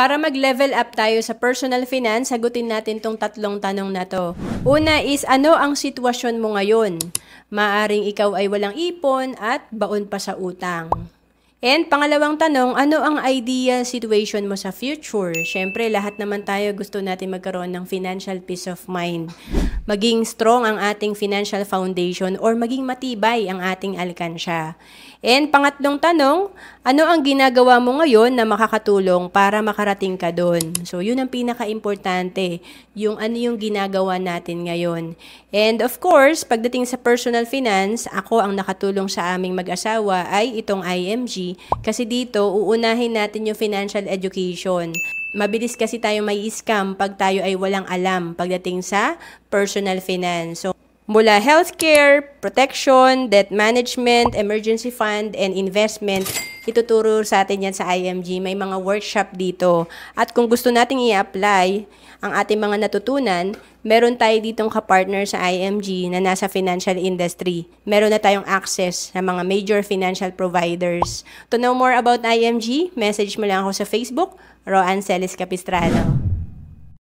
Para mag-level up tayo sa personal finance, sagutin natin tong tatlong tanong na to. Una is, ano ang sitwasyon mo ngayon? Maaring ikaw ay walang ipon at baon pa sa utang. And pangalawang tanong, ano ang ideal situation mo sa future? Siyempre, lahat naman tayo gusto natin magkaroon ng financial peace of mind. Maging strong ang ating financial foundation or maging matibay ang ating alkansya. And pangatlong tanong, ano ang ginagawa mo ngayon na makakatulong para makarating ka doon? So, yun ang pinaka-importante, yung ano yung ginagawa natin ngayon. And of course, pagdating sa personal finance, ako ang nakatulong sa aming mag-asawa ay itong IMG kasi dito, uunahin natin yung financial education. Mabilis kasi tayo may scam pag tayo ay walang alam pagdating sa personal finance. So, mula healthcare, protection, debt management, emergency fund, and investment, ituturo sa atin yan sa IMG. May mga workshop dito. At kung gusto nating i-apply ang ating mga natutunan, meron tayo ditong kapartner sa IMG na nasa financial industry. Meron na tayong access sa mga major financial providers. To know more about IMG, message mo lang ako sa Facebook, Roan Celis Capistrano.